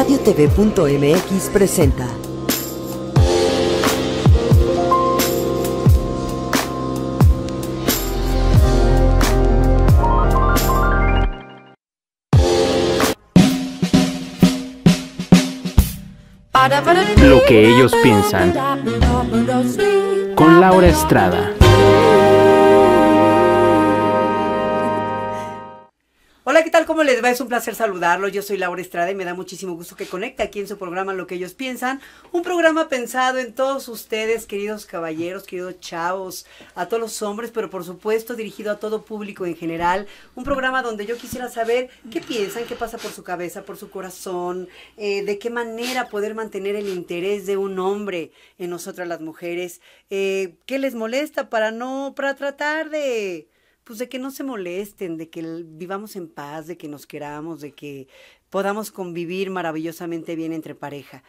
Radiotv.mx presenta. Lo que ellos piensan. Con Laura Estrada. ¿cómo les va? Es un placer saludarlos. Yo soy Laura Estrada y me da muchísimo gusto que conecte aquí en su programa Lo que ellos piensan. Un programa pensado en todos ustedes, queridos caballeros, queridos chavos, a todos los hombres, pero por supuesto dirigido a todo público en general. Un programa donde yo quisiera saber qué piensan, qué pasa por su cabeza, por su corazón, eh, de qué manera poder mantener el interés de un hombre en nosotras las mujeres, eh, qué les molesta para no, para tratar de pues de que no se molesten, de que vivamos en paz, de que nos queramos, de que podamos convivir maravillosamente bien entre pareja.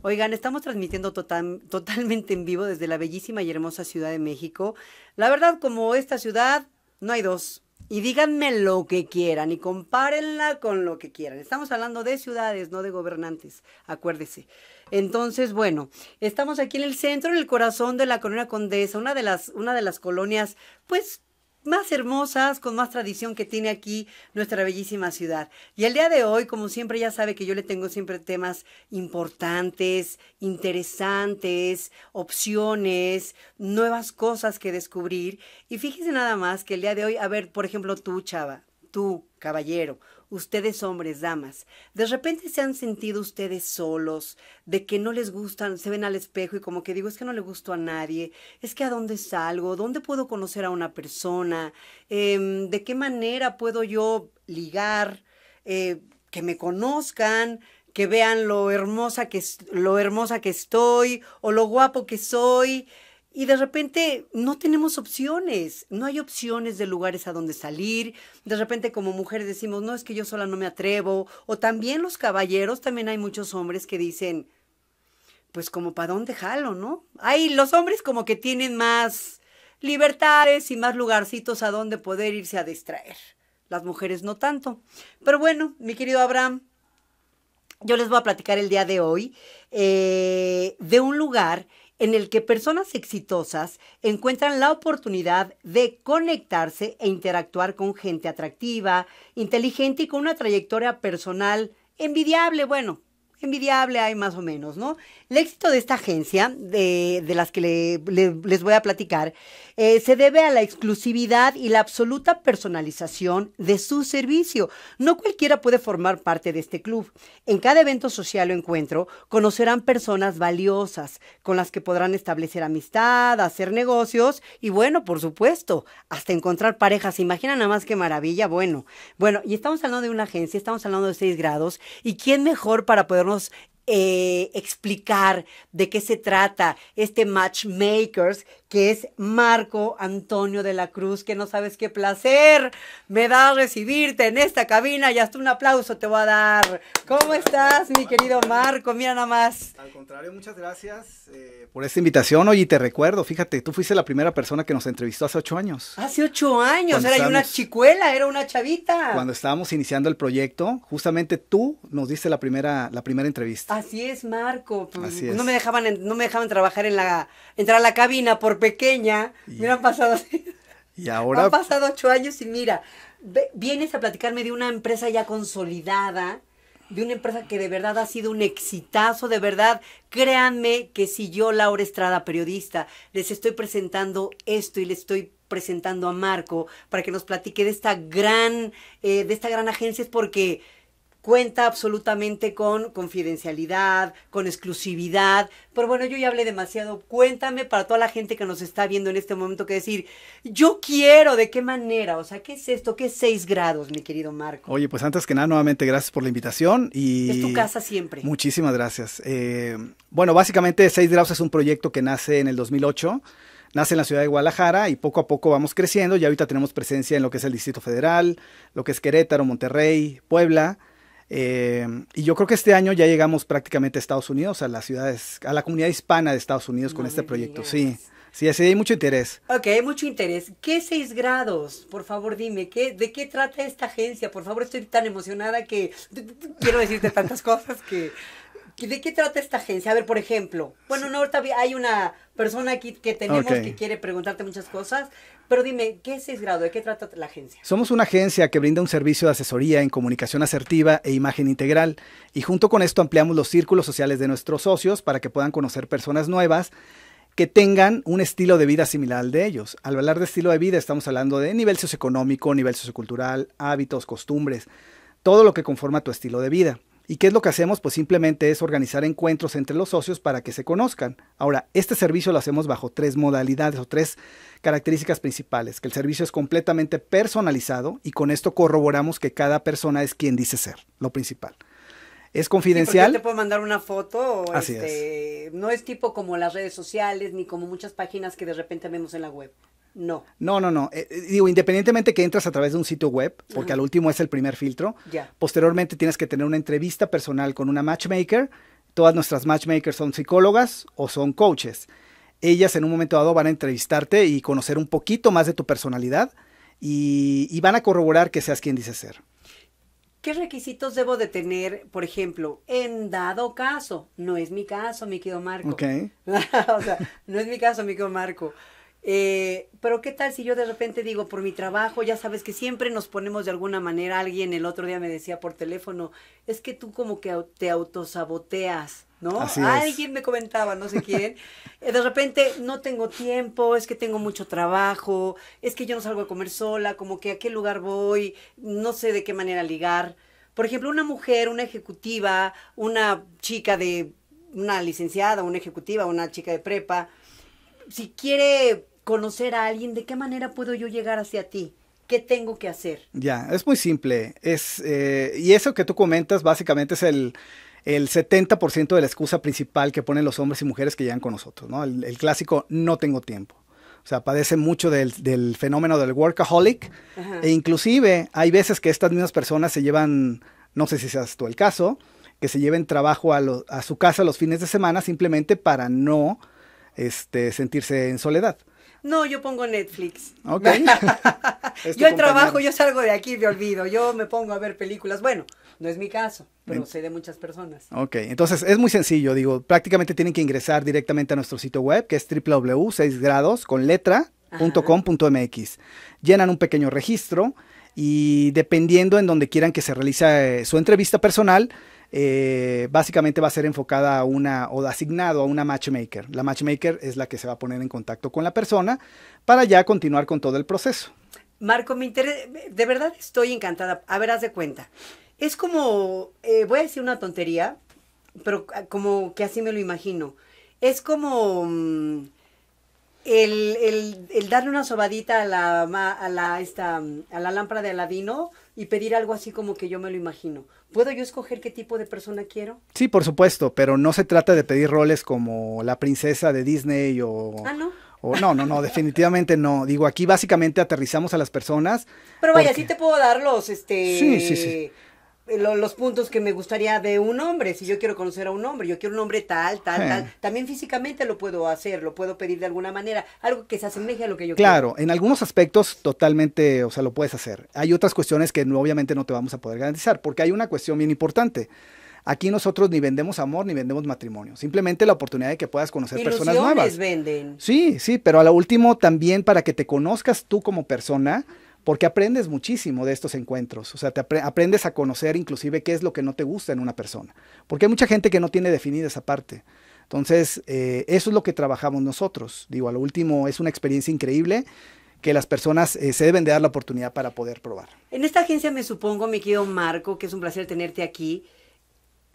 Oigan, estamos transmitiendo total, totalmente en vivo desde la bellísima y hermosa Ciudad de México. La verdad, como esta ciudad, no hay dos. Y díganme lo que quieran y compárenla con lo que quieran. Estamos hablando de ciudades, no de gobernantes, acuérdese. Entonces, bueno, estamos aquí en el centro, en el corazón de la colonia Condesa, una de las, una de las colonias, pues, más hermosas, con más tradición que tiene aquí nuestra bellísima ciudad. Y el día de hoy, como siempre, ya sabe que yo le tengo siempre temas importantes, interesantes, opciones, nuevas cosas que descubrir. Y fíjese nada más que el día de hoy, a ver, por ejemplo, tú, chava, tú, caballero, ustedes hombres, damas, de repente se han sentido ustedes solos, de que no les gustan, se ven al espejo y como que digo, es que no le gusto a nadie, es que a dónde salgo, dónde puedo conocer a una persona, em, de qué manera puedo yo ligar, eh, que me conozcan, que vean lo hermosa que, lo hermosa que estoy o lo guapo que soy. Y de repente no tenemos opciones, no hay opciones de lugares a donde salir. De repente como mujeres decimos, no, es que yo sola no me atrevo. O también los caballeros, también hay muchos hombres que dicen, pues como para dónde jalo, ¿no? Hay los hombres como que tienen más libertades y más lugarcitos a donde poder irse a distraer. Las mujeres no tanto. Pero bueno, mi querido Abraham, yo les voy a platicar el día de hoy eh, de un lugar en el que personas exitosas encuentran la oportunidad de conectarse e interactuar con gente atractiva, inteligente y con una trayectoria personal envidiable, bueno, envidiable hay más o menos, ¿no? El éxito de esta agencia, de, las que les voy a platicar, eh, se debe a la exclusividad y la absoluta personalización de su servicio. No cualquiera puede formar parte de este club. En cada evento social o encuentro conocerán personas valiosas con las que podrán establecer amistad, hacer negocios y bueno, por supuesto, hasta encontrar parejas. Imagina nada más qué maravilla? Bueno, bueno, y estamos hablando de una agencia, estamos hablando de seis grados y quién mejor para poder Gracias eh, explicar de qué se trata este Matchmakers, que es Marco Antonio de la Cruz, que no sabes qué placer me da recibirte en esta cabina y hasta un aplauso te voy a dar. ¿Cómo estás, mi querido Marco? Mira nada más. Al contrario, muchas gracias eh, por esta invitación. Oye, te recuerdo, fíjate, tú fuiste la primera persona que nos entrevistó hace ocho años. Hace ocho años, era una chicuela, era una chavita. Cuando estábamos iniciando el proyecto, justamente tú nos diste la primera, la primera entrevista. Así es, Marco. Pues, pues, no me dejaban, no me dejaban trabajar en la, entrar a la cabina por pequeña. me han pasado. Y ahora. Han pasado ocho años y mira, vienes a platicarme de una empresa ya consolidada, de una empresa que de verdad ha sido un exitazo, de verdad. Créanme que si yo, Laura Estrada, periodista, les estoy presentando esto y les estoy presentando a Marco para que nos platique de esta gran, eh, de esta gran agencia es porque cuenta absolutamente con confidencialidad, con exclusividad. Pero bueno, yo ya hablé demasiado. Cuéntame para toda la gente que nos está viendo en este momento que decir, yo quiero, ¿de qué manera? O sea, ¿qué es esto? ¿Qué es seis grados, mi querido Marco? Oye, pues antes que nada, nuevamente gracias por la invitación y... Es tu casa siempre. Muchísimas gracias. Eh, bueno, básicamente seis grados es un proyecto que nace en el 2008 nace en la ciudad de Guadalajara y poco a poco vamos creciendo. Ya ahorita tenemos presencia en lo que es el Distrito Federal, lo que es Querétaro, Monterrey, Puebla. Eh, y yo creo que este año ya llegamos prácticamente a Estados Unidos, a las ciudades, a la comunidad hispana de Estados Unidos con este proyecto. Sí, sí, así hay mucho interés. Ok, hay mucho interés. ¿Qué seis grados? Por favor, dime, ¿qué, ¿de qué trata esta agencia? Por favor, estoy tan emocionada que quiero decirte tantas cosas que... ¿De qué trata esta agencia? A ver, por ejemplo, bueno, no, ahorita hay una persona aquí que tenemos que quiere preguntarte muchas cosas. Pero dime, ¿qué es 6 grado? ¿De qué trata la agencia? Somos una agencia que brinda un servicio de asesoría en comunicación asertiva e imagen integral. Y junto con esto ampliamos los círculos sociales de nuestros socios para que puedan conocer personas nuevas que tengan un estilo de vida similar al de ellos. Al hablar de estilo de vida estamos hablando de nivel socioeconómico, nivel sociocultural, hábitos, costumbres, todo lo que conforma tu estilo de vida. ¿Y qué es lo que hacemos? Pues simplemente es organizar encuentros entre los socios para que se conozcan. Ahora, este servicio lo hacemos bajo tres modalidades o tres características principales, que el servicio es completamente personalizado y con esto corroboramos que cada persona es quien dice ser, lo principal. Es confidencial. yo te puedo mandar una foto. Así es. Este, no es tipo como las redes sociales ni como muchas páginas que de repente vemos en la web. No. No, no, no. Eh, eh, digo, independientemente que entras a través de un sitio web, porque al último es el primer filtro, posteriormente tienes que tener una entrevista personal con una matchmaker. Todas nuestras matchmakers son psicólogas o son coaches. Ellas en un momento dado van a entrevistarte y conocer un poquito más de tu personalidad y, van a corroborar que seas quien dices ser. ¿Qué requisitos debo de tener, por ejemplo, en dado caso? No es mi caso, mi querido Marco. Ok. o sea, no es mi caso, mi querido Marco. Eh, pero qué tal si yo de repente digo, por mi trabajo, ya sabes que siempre nos ponemos de alguna manera, alguien el otro día me decía por teléfono, es que tú como que te autosaboteas, ¿no? Alguien me comentaba, no sé quién, eh, de repente no tengo tiempo, es que tengo mucho trabajo, es que yo no salgo a comer sola, como que a qué lugar voy, no sé de qué manera ligar. Por ejemplo, una mujer, una ejecutiva, una chica de, una licenciada, una ejecutiva, una chica de prepa, si quiere conocer a alguien, ¿de qué manera puedo yo llegar hacia ti? ¿Qué tengo que hacer? Ya, es muy simple. Es, eh, y eso que tú comentas básicamente es el, el 70% de la excusa principal que ponen los hombres y mujeres que llegan con nosotros, ¿no? El, clásico no tengo tiempo. O sea, padece mucho del, del fenómeno del workaholic. E inclusive hay veces que estas mismas personas se llevan, no sé si seas tú el caso, que se lleven trabajo a, a su casa los fines de semana simplemente para no este, sentirse en soledad. No, yo pongo Netflix. Ok. yo trabajo, yo salgo de aquí, me olvido. Yo me pongo a ver películas. Bueno, no es mi caso, pero sé de muchas personas. Ok, entonces es muy sencillo. Digo, prácticamente tienen que ingresar directamente a nuestro sitio web, que es www.6grados con Llenan un pequeño registro y dependiendo en donde quieran que se realice eh, su entrevista personal, eh, básicamente va a ser enfocada a una o asignado a una matchmaker. La matchmaker es la que se va a poner en contacto con la persona para ya continuar con todo el proceso. Marco, de verdad estoy encantada. A ver, haz de cuenta. Es como, eh, voy a decir una tontería, pero ah, como que así me lo imagino. Es como mm, el, el, darle una sobadita a la, a la, esta, a la lámpara de Aladino y pedir algo así como que yo me lo imagino. ¿Puedo yo escoger qué tipo de persona quiero? Sí, por supuesto, pero no se trata de pedir roles como la princesa de Disney o... Ah, no. no, no, no, definitivamente no. Digo, aquí básicamente aterrizamos a las personas. Pero vaya, sí te puedo dar los, este... Sí, sí, sí los puntos que me gustaría de un hombre. Si yo quiero conocer a un hombre, yo quiero un hombre tal, tal, tal. Eh. También físicamente lo puedo hacer, lo puedo pedir de alguna manera, algo que se asemeje a lo que yo quiero. Claro, en algunos aspectos totalmente, o sea, lo puedes hacer. Hay otras cuestiones que no, obviamente no te vamos a poder garantizar, porque hay una cuestión bien importante. Aquí nosotros ni vendemos amor ni vendemos matrimonio, simplemente la oportunidad de que puedas conocer personas nuevas. venden. Sí, sí, pero a lo último también para que te conozcas tú como persona porque aprendes muchísimo de estos encuentros, o sea, te aprendes a conocer inclusive qué es lo que no te gusta en una persona, porque hay mucha gente que no tiene definida esa parte. Entonces, eh, eso es lo que trabajamos nosotros. Digo, a lo último, es una experiencia increíble que las personas eh, se deben de dar la oportunidad para poder probar. En esta agencia me supongo, mi querido Marco, que es un placer tenerte aquí,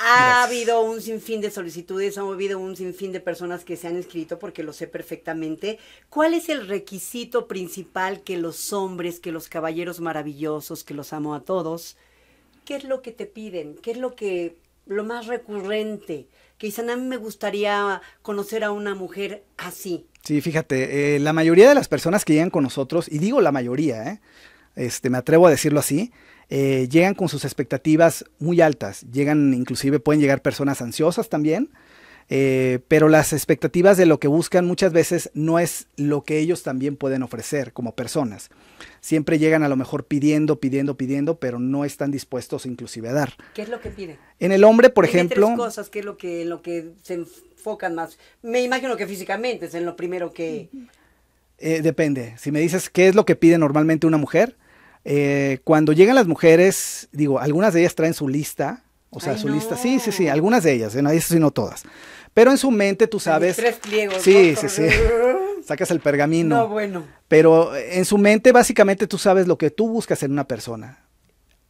ha habido un sinfín de solicitudes, ha habido un sinfín de personas que se han inscrito porque lo sé perfectamente. ¿Cuál es el requisito principal que los hombres, que los caballeros maravillosos, que los amo a todos, qué es lo que te piden? ¿Qué es lo que lo más recurrente? Que a mí me gustaría conocer a una mujer así. Sí, fíjate, eh, la mayoría de las personas que llegan con nosotros, y digo la mayoría, eh, este, me atrevo a decirlo así, eh, llegan con sus expectativas muy altas, llegan inclusive pueden llegar personas ansiosas también, eh, pero las expectativas de lo que buscan muchas veces no es lo que ellos también pueden ofrecer como personas. Siempre llegan a lo mejor pidiendo, pidiendo, pidiendo, pero no están dispuestos inclusive a dar. ¿Qué es lo que piden? En el hombre, por ejemplo... Tres que es lo que, lo que se enfocan más. Me imagino que físicamente es en lo primero que... Eh, depende. Si me dices qué es lo que pide normalmente una mujer, eh, cuando llegan las mujeres, digo, algunas de ellas traen su lista, o sea, su lista, sí, sí, sí, algunas de ellas, nadie, eh, sino todas. Pero en su mente tú sabes... Sí, sí, sí. Sacas el pergamino. No, bueno. Pero eh, en su mente básicamente tú sabes lo que tú buscas en una persona.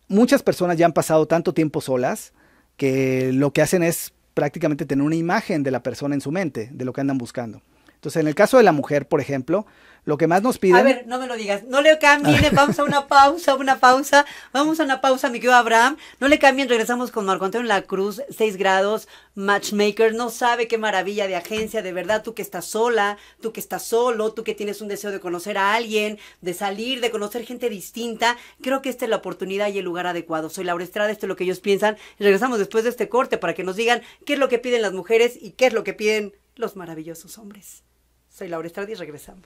Muchas personas ya han pasado tanto tiempo solas que lo que hacen es prácticamente tener una imagen de la persona en su mente, de lo que andan buscando. Entonces, en el caso de la mujer, por ejemplo, lo que más nos pide. A ver, no me lo digas. No le cambien. Vamos a una pausa, una pausa. Vamos a una pausa, mi querido Abraham. No le cambien. Regresamos con Marco Antonio en La Cruz, 6 grados, matchmaker. No sabe qué maravilla de agencia. De verdad, tú que estás sola, tú que estás solo, tú que tienes un deseo de conocer a alguien, de salir, de conocer gente distinta. Creo que esta es la oportunidad y el lugar adecuado. Soy Laura Estrada. Esto es lo que ellos piensan. Regresamos después de este corte para que nos digan qué es lo que piden las mujeres y qué es lo que piden los maravillosos hombres. Soy Laura Estradi, y regresamos.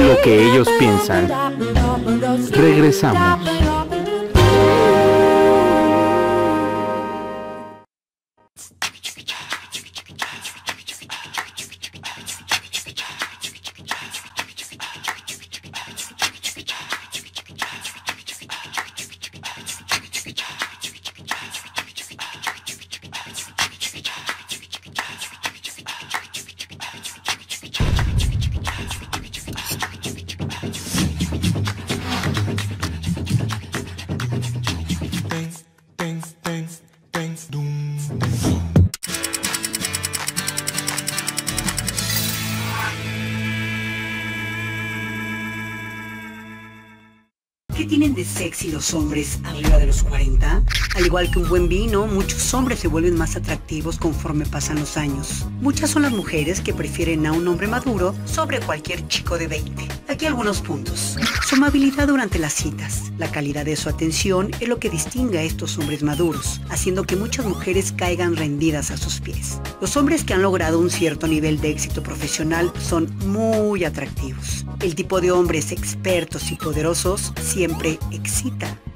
Lo que ellos piensan. Regresamos. si los hombres arriba de los 40? Al igual que un buen vino, muchos hombres se vuelven más atractivos conforme pasan los años. Muchas son las mujeres que prefieren a un hombre maduro sobre cualquier chico de 20. Aquí algunos puntos. Su amabilidad durante las citas, la calidad de su atención es lo que distingue a estos hombres maduros, haciendo que muchas mujeres caigan rendidas a sus pies. Los hombres que han logrado un cierto nivel de éxito profesional son muy atractivos. El tipo de hombres expertos y poderosos siempre existe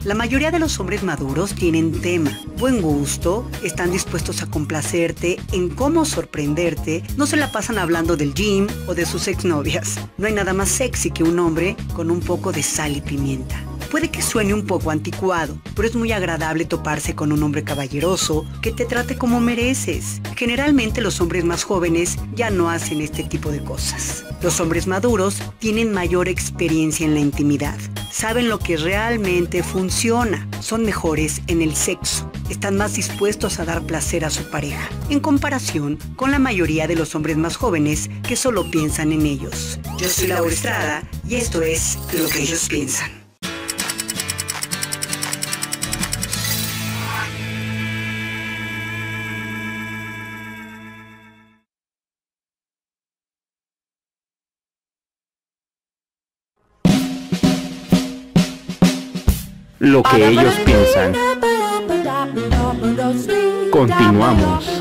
la mayoría de los hombres maduros tienen tema, buen gusto, están dispuestos a complacerte en cómo sorprenderte, no se la pasan hablando del gym o de sus exnovias. No hay nada más sexy que un hombre con un poco de sal y pimienta. Puede que suene un poco anticuado, pero es muy agradable toparse con un hombre caballeroso que te trate como mereces. Generalmente los hombres más jóvenes ya no hacen este tipo de cosas. Los hombres maduros tienen mayor experiencia en la intimidad, saben lo que realmente funciona, son mejores en el sexo, están más dispuestos a dar placer a su pareja, en comparación con la mayoría de los hombres más jóvenes que solo piensan en ellos. Yo soy la Estrada y esto es lo que ellos piensan. lo que ellos piensan. Continuamos.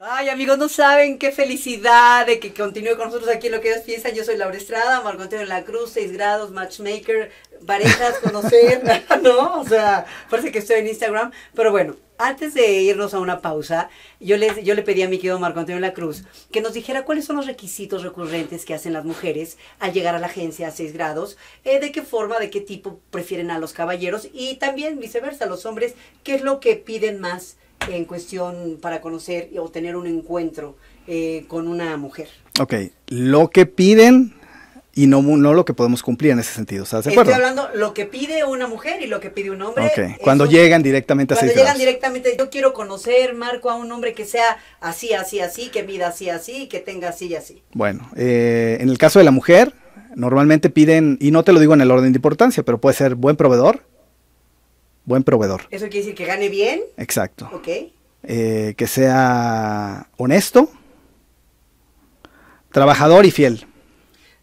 Ay, amigos, no saben qué felicidad de que continúe con nosotros aquí en lo que ellos piensan. Yo soy Laura Estrada, Margot en la Cruz, 6 grados, matchmaker, parejas, conocer, ¿no? O sea, parece que estoy en Instagram, pero bueno, antes de irnos a una pausa, yo, les, yo le pedí a mi querido Marco Antonio Cruz que nos dijera cuáles son los requisitos recurrentes que hacen las mujeres al llegar a la agencia a seis grados, eh, de qué forma, de qué tipo prefieren a los caballeros y también viceversa, los hombres, qué es lo que piden más en cuestión para conocer o tener un encuentro eh, con una mujer. Ok, lo que piden y no, lo que podemos cumplir en ese sentido. ¿Estás de acuerdo? Estoy hablando lo que pide una mujer y lo que pide un hombre. Cuando llegan directamente a Cuando llegan directamente, yo quiero conocer, Marco, a un hombre que sea así, así, así, que mida así, así, que tenga así y así. Bueno, eh, en el caso de la mujer, normalmente piden, y no te lo digo en el orden de importancia, pero puede ser buen proveedor. Buen proveedor. Eso quiere decir que gane bien. Exacto. Ok. Eh, que sea honesto, trabajador y fiel.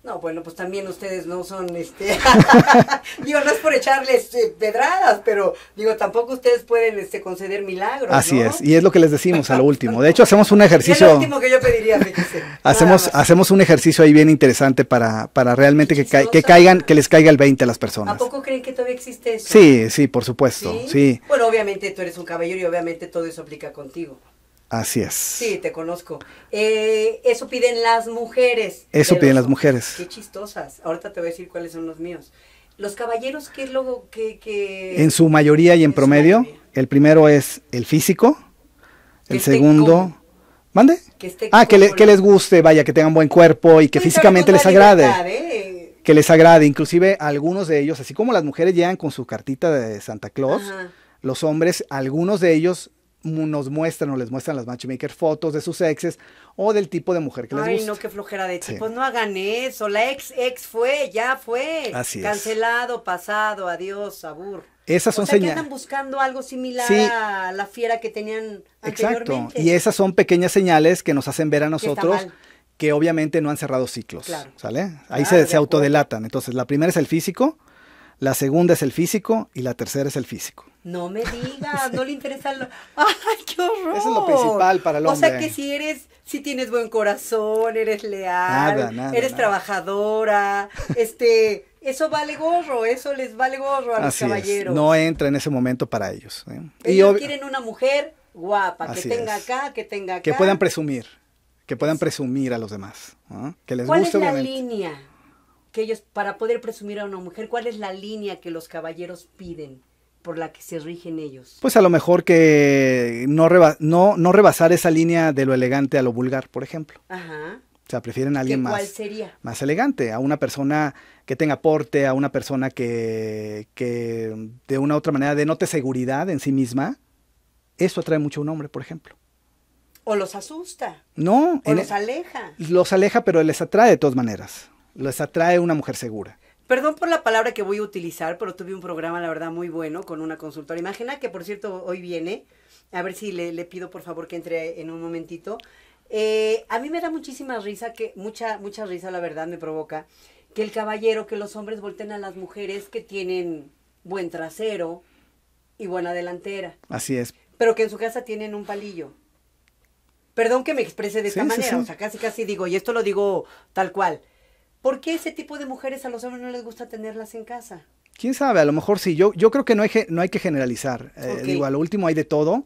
No, bueno, pues también ustedes no son, este, digo, no es por echarles eh, pedradas, pero digo, tampoco ustedes pueden este, conceder milagros. Así es, y es lo que les decimos a lo último. De hecho, hacemos un ejercicio... Es lo último que yo pediría, hacemos, hacemos un ejercicio ahí bien interesante para, para realmente que, caigan, que les caiga el 20 a las personas. ¿A creen que todavía existe eso? Sí, sí, por supuesto, sí. Bueno, obviamente tú eres un caballero y obviamente todo eso aplica contigo. Así es. Sí, te conozco. Eh, eso piden las mujeres. Eso piden las mujeres. Qué chistosas. Ahorita te voy a decir cuáles son los míos. Los caballeros, ¿qué es lo que, En su mayoría y en, promedio, el primero es el físico, el segundo... ¿Mande? ah, que, les guste, vaya, que tengan buen cuerpo y que físicamente les agrade. ¿eh? Que les agrade. Inclusive algunos de ellos, así como las mujeres llegan con su cartita de Santa Claus, los hombres, algunos de ellos nos muestran o les muestran las matchmaker fotos de sus exes o del tipo de mujer que les gusta. Ay, no, qué flojera de chicos, pues no hagan eso, la ex ex fue, ya fue. Así Cancelado, pasado, adiós, abur. Esas son o sea, señales. buscando algo similar a la fiera que tenían Exacto. Y esas son pequeñas señales que nos hacen ver a nosotros que, obviamente no han cerrado ciclos, ¿sale? Ahí se autodelatan. Entonces, la primera es el físico, la segunda es el físico y la tercera es el físico. No me digas, no le interesa. Lo... ¡Ay, qué horror! Eso es lo principal para el hombre. O sea que si eres, si tienes buen corazón, eres leal, eres trabajadora, este, eso vale gorro, eso les vale gorro a los caballeros. No entra en ese momento para ellos. ¿eh? Ellos quieren una mujer guapa, que tenga acá, que tenga acá. Que puedan presumir, que puedan presumir a los demás. Que les ¿Cuál es la línea que ellos, para poder presumir a una mujer, cuál es la línea que los caballeros piden? por la que se rigen ellos. Pues a lo mejor que no, no, rebasar esa línea de lo elegante a lo vulgar, por ejemplo. Ajá. O sea, prefieren a alguien más, sería? más elegante, a una persona que tenga porte, a una persona que, que de una u otra manera denote seguridad en sí misma. Eso atrae mucho a un hombre, por ejemplo. O los asusta. No. O los aleja. Los aleja, pero les atrae de todas maneras. Les atrae una mujer segura. Perdón por la palabra que voy a utilizar, pero tuve un programa, la verdad, muy bueno con una consultora. Imagina que, por cierto, hoy viene. A ver si le, pido, por favor, que entre en un momentito. Eh, a mí me da muchísima risa, que mucha, mucha risa, la verdad, me provoca que el caballero, que los hombres volten a las mujeres que tienen buen trasero y buena delantera. Así es. Pero que en su casa tienen un palillo. Perdón que me exprese de esta manera, o sea, casi casi digo, y esto lo digo tal cual. ¿Por qué ese tipo de mujeres a los hombres no les gusta tenerlas en casa? Quién sabe, a lo mejor sí. Yo, yo creo que no hay, no hay que generalizar. Eh, digo, a lo último hay de todo.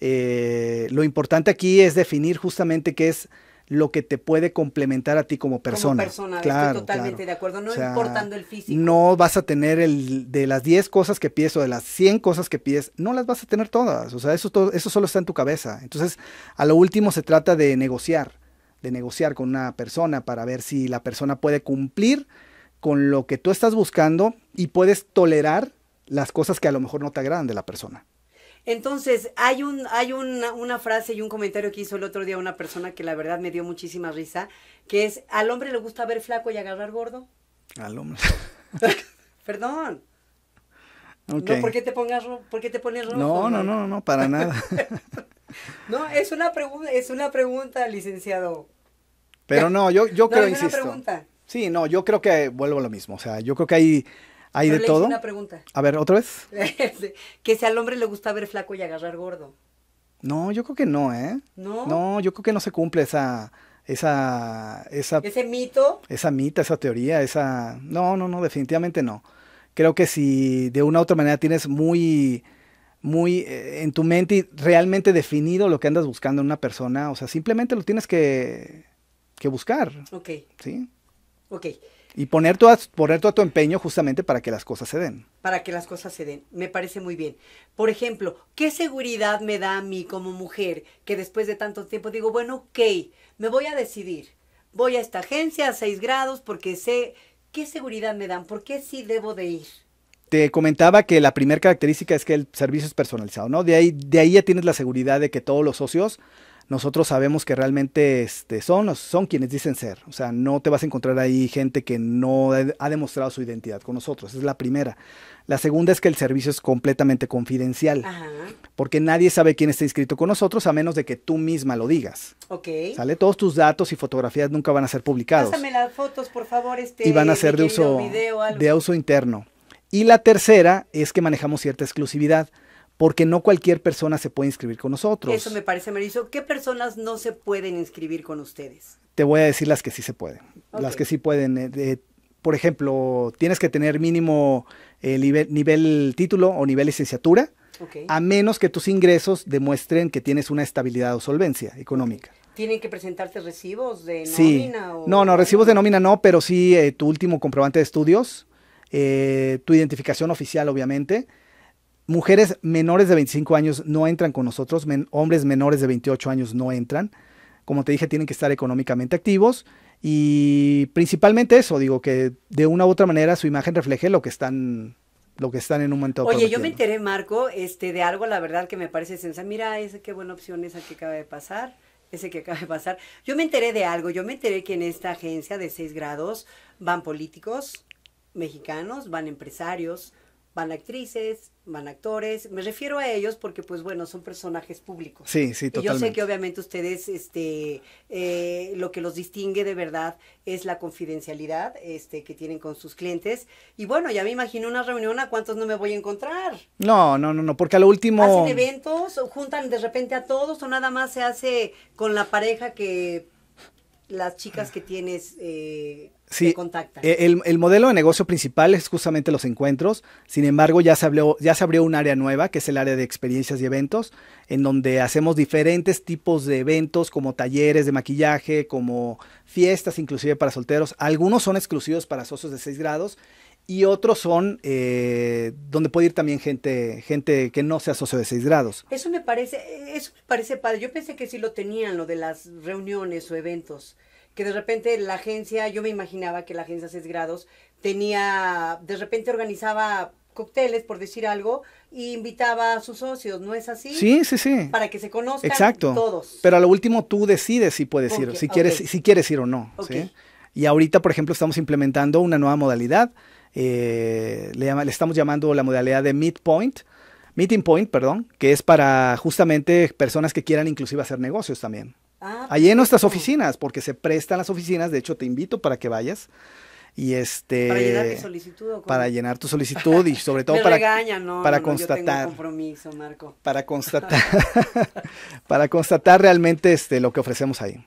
Eh, lo importante aquí es definir justamente qué es lo que te puede complementar a ti como persona. Como persona, estoy totalmente de acuerdo, no importando el físico. No vas a tener el de las 10 cosas que pides o de las 100 cosas que pides, no las vas a tener todas, o sea, eso, todo, eso solo está en tu cabeza. Entonces, a lo último se trata de negociar de negociar con una persona para ver si la persona puede cumplir con lo que tú estás buscando y puedes tolerar las cosas que a lo mejor no te agradan de la persona. Entonces, hay, un, hay una, frase y un comentario que hizo el otro día una persona que la verdad me dio muchísima risa, que es, ¿al hombre le gusta ver flaco y agarrar gordo? Al hombre. Perdón. No, ¿por qué te, pongas, ¿por qué te pones rojo? no, no, no, no para nada. No, es una pregunta, es una pregunta, licenciado. Pero no, yo, yo creo, es insisto. Pregunta. Sí, no, yo creo que vuelvo a lo mismo. O sea, yo creo que hay, hay de todo. una pregunta. A ver, otra vez. que si al hombre le gusta ver flaco y agarrar gordo. No, yo creo que no, ¿eh? No. No, yo creo que no se cumple esa, esa, esa. Ese mito. Esa mita, esa teoría, esa. No, no, no, definitivamente no. Creo que si de una u otra manera tienes muy muy eh, en tu mente y realmente definido lo que andas buscando en una persona. O sea, simplemente lo tienes que, que buscar. Ok. ¿Sí? Ok. Y poner, todas poner todo tu empeño justamente para que las cosas se den. Para que las cosas se den. Me parece muy bien. Por ejemplo, ¿qué seguridad me da a mí como mujer que después de tanto tiempo digo, bueno, ok, me voy a decidir? Voy a esta agencia a seis grados porque sé qué seguridad me dan, por qué sí debo de ir te comentaba que la primera característica es que el servicio es personalizado, ¿no? De ahí, de ahí ya tienes la seguridad de que todos los socios, nosotros sabemos que realmente este, son, son quienes dicen ser. O sea, no te vas a encontrar ahí gente que no ha demostrado su identidad con nosotros. Es la primera. La segunda es que el servicio es completamente confidencial. Ajá. Porque nadie sabe quién está inscrito con nosotros a menos de que tú misma lo digas. Ok. ¿Sale? Todos tus datos y fotografías nunca van a ser publicados. Pásame las fotos, por favor. Este, y van a ser de uso, de uso interno. Y la tercera es que manejamos cierta exclusividad, porque no cualquier persona se puede inscribir con nosotros. Eso me parece, Marisol. ¿Qué personas no se pueden inscribir con ustedes? Te voy a decir las que sí se pueden. Las que sí pueden. Eh, por ejemplo, tienes que tener mínimo eh, nivel, título o nivel licenciatura, a menos que tus ingresos demuestren que tienes una estabilidad o solvencia económica. ¿Tienen que presentarte recibos de nómina? Sí. No, no, recibos de nómina no, pero sí eh, tu último comprobante de estudios eh, tu identificación oficial, obviamente. Mujeres menores de 25 años no entran con nosotros, hombres menores de 28 años no entran. Como te dije, tienen que estar económicamente activos y principalmente eso, digo, que de una u otra manera su imagen refleje lo que están lo que están en un momento. Oye, yo me enteré, Marco, este, de algo, la verdad, que me parece sensacional. Mira, esa qué buena opción esa que acaba de pasar, ese que acaba de pasar. Yo me enteré de algo, yo me enteré que en esta agencia de seis grados van políticos, mexicanos, van empresarios, van actrices, van actores. Me refiero a ellos porque, pues bueno, son personajes públicos. Sí, sí, totalmente. Y yo sé que obviamente ustedes, este, eh, lo que los distingue de verdad es la confidencialidad, este, que tienen con sus clientes. Y bueno, ya me imagino una reunión a cuántos no me voy a encontrar. No, no, no, no, porque a lo último. Hacen eventos, juntan de repente a todos o nada más se hace con la pareja que las chicas que tienes eh, sí, contactan. E-, el, modelo de negocio principal es justamente los encuentros. Sin embargo, ya se, abrió, ya se abrió un área nueva, que es el área de experiencias y eventos, en donde hacemos diferentes tipos de eventos, como talleres de maquillaje, como fiestas, inclusive para solteros. Algunos son exclusivos para socios de 6 grados y otros son eh, donde puede ir también gente, gente que no sea socio de seis grados. Eso me parece, eso parece padre. Yo pensé que sí lo tenían, lo de las reuniones o eventos. Que de repente la agencia, yo me imaginaba que la agencia seis grados tenía, de repente organizaba cócteles, por decir algo, e invitaba a sus socios, ¿no es así? Sí, sí, sí. Para que se conozcan Exacto. todos. Pero a lo último tú decides si puedes ir, si quieres, si quieres ir o no. Y ahorita, por ejemplo, estamos implementando una nueva modalidad eh, le, le estamos llamando la modalidad de midpoint, meeting point, perdón, que es para justamente personas que quieran inclusive hacer negocios también. Ah, Allí en nuestras oficinas, porque se prestan las oficinas, de hecho te invito para que vayas. Y este para llenar solicitud para llenar tu solicitud y sobre todo para para constatar compromiso, Marco. para constatar para constatar realmente este lo que ofrecemos ahí.